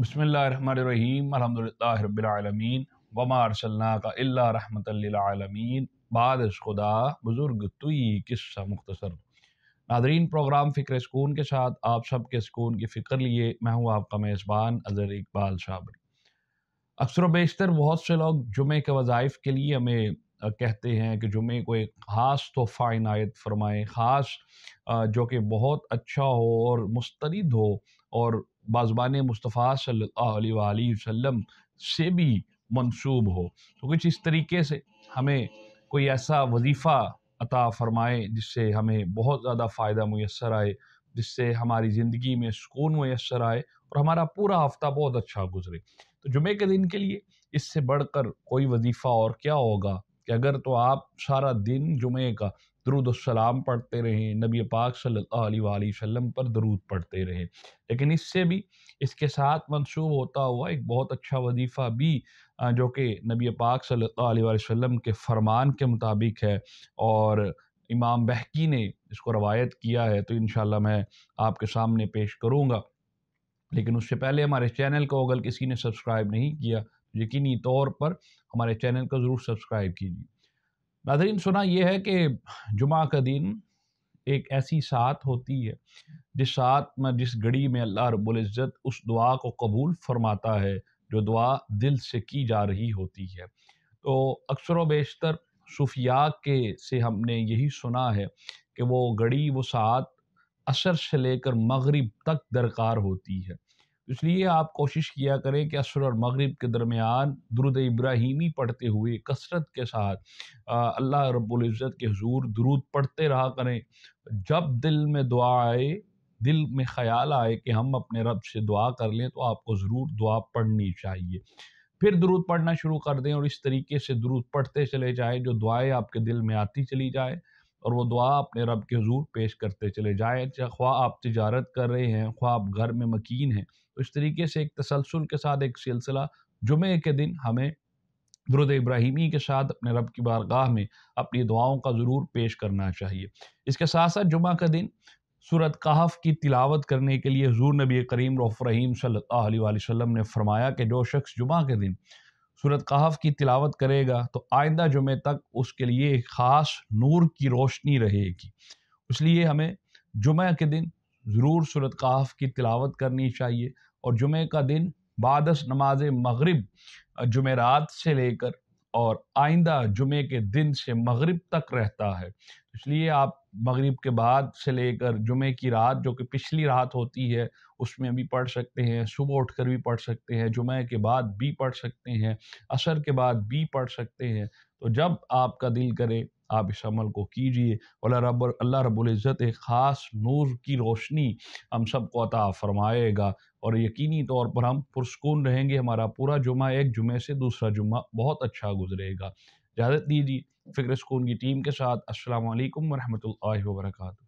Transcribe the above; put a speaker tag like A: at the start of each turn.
A: बसमीम अलहमदिल्लाबीआलमीन वमारसल्ला का रहमतमीन बाद खुदा बुज़ुर्ग तुई किस्सा मुख्तसर नादरीन प्रोग्राम फ़िक्र सुकून के साथ आप सब के सुकून की फ़िक्र लिए मैं हूँ आपका मेज़बान अजहर इकबाल साबरी अक्सर बेशतर बहुत से लोग जुमे के वज़ाइफ के लिए हमें कहते हैं कि जुमे को एक ख़ास तोहफ़ा इनायत फरमाएँ ख़ास जो कि बहुत अच्छा हो और मुस्तरद हो और बाज़बान मुस्तफ़ा सल्ला वसम से भी मंसूब हो तो कुछ इस तरीके से हमें कोई ऐसा वजीफ़ा अता फ़रमाए जिससे हमें बहुत ज़्यादा फ़ायदा मैसर आए जिससे हमारी ज़िंदगी में सुकून मैसर आए और हमारा पूरा हफ्ता बहुत अच्छा गुजरे तो जुमे के दिन के लिए इससे बढ़कर कोई वजीफ़ा और क्या होगा कि अगर तो आप सारा दिन जुमे का सलाम पढ़ते रहें नबी पाक सल्लाम पर दरूद पढ़ते रहें लेकिन इससे भी इसके साथ मंसूब होता हुआ एक बहुत अच्छा वजीफ़ा भी जो कि नबी पाक सल्लल्लाहु अलैहि वसल्लम के फरमान के मुताबिक है और इमाम बहकी ने इसको रवायत किया है तो इन मैं आपके सामने पेश करूँगा लेकिन उससे पहले हमारे चैनल को अगर किसी ने सब्सक्राइब नहीं किया तो यकीनी तौर पर हमारे चैनल को ज़रूर सब्सक्राइब कीजिए नाजरीन सुना यह है कि जुमा का दिन एक ऐसी सात होती है जिस सात में जिस घड़ी में अल्लाह रब्ज़त उस दुआ को कबूल फरमाता है जो दुआ दिल से की जा रही होती है तो अक्सर व बेशतर सूफिया के से हमने यही सुना है कि वो घड़ी वो सात असर से लेकर मगरिब तक दरकार होती है इसलिए आप कोशिश किया करें कि असर और मगरब के दरमियान दरुद इब्राहिमी पढ़ते हुए कसरत के साथ अल्लाह रबुल्ज़त के हजूर दुरुद पढ़ते रहा करें जब दिल में दुआ आए दिल में ख्याल आए कि हम अपने रब से दुआ कर लें तो आपको ज़रूर दुआ पढ़नी चाहिए फिर दुरुद पढ़ना शुरू कर दें और इस तरीके से दुरुद पढ़ते चले जाएँ जो दुआएँ आपके दिल में आती चली जाए और वो दुआ अपने रब के हजूर पेश करते चले जाए अच्छा, ख्वा आप तजारत कर रहे हैं ख्वा आप घर में मकीन हैं तो इस तरीके से एक तसलसल के साथ एक सिलसिला जुमे के दिन हमें दुरुद इब्राहिमी के साथ अपने रब की बारगाह में अपनी दुआओं का ज़रूर पेश करना चाहिए इसके साथ साथ जुमा का दिन सूरत कहाफ की तिलावत करने के लिए हजूर नबी करीम रफ़ रहीम सल्ला वसम ने फरमाया कि जो शख्स जुमा के दिन सूरत कहाफ की तिलावत करेगा तो आइंदा जुमे तक उसके लिए ख़ास नूर की रोशनी रहेगी इसलिए हमें जुमे के दिन ज़रूर सूरत कहाफ की तिलावत करनी चाहिए और जुमे का दिन बादस नमाज मगरब जुमेरात से लेकर और आइंदा जुमे के दिन से मगरिब तक रहता है तो इसलिए आप मगरिब के बाद से लेकर जुमे की रात जो कि पिछली रात होती है उसमें भी पढ़ सकते हैं सुबह उठकर भी पढ़ सकते हैं जुमे के बाद भी पढ़ सकते हैं असर के बाद भी पढ़ सकते हैं तो जब आपका दिल करे आप इस अमल को कीजिए वाला रब अल्लाह एक ख़ास नूर की रोशनी हम सबको अता फरमाएगा और यकीनी तौर पर हम पुरस्कून रहेंगे हमारा पूरा जुमा एक जुमे से दूसरा जुमा बहुत अच्छा गुजरेगा इजाज़त दीजिए फ़िक्र स्कून की टीम के साथ असलकम वरहमल वर्का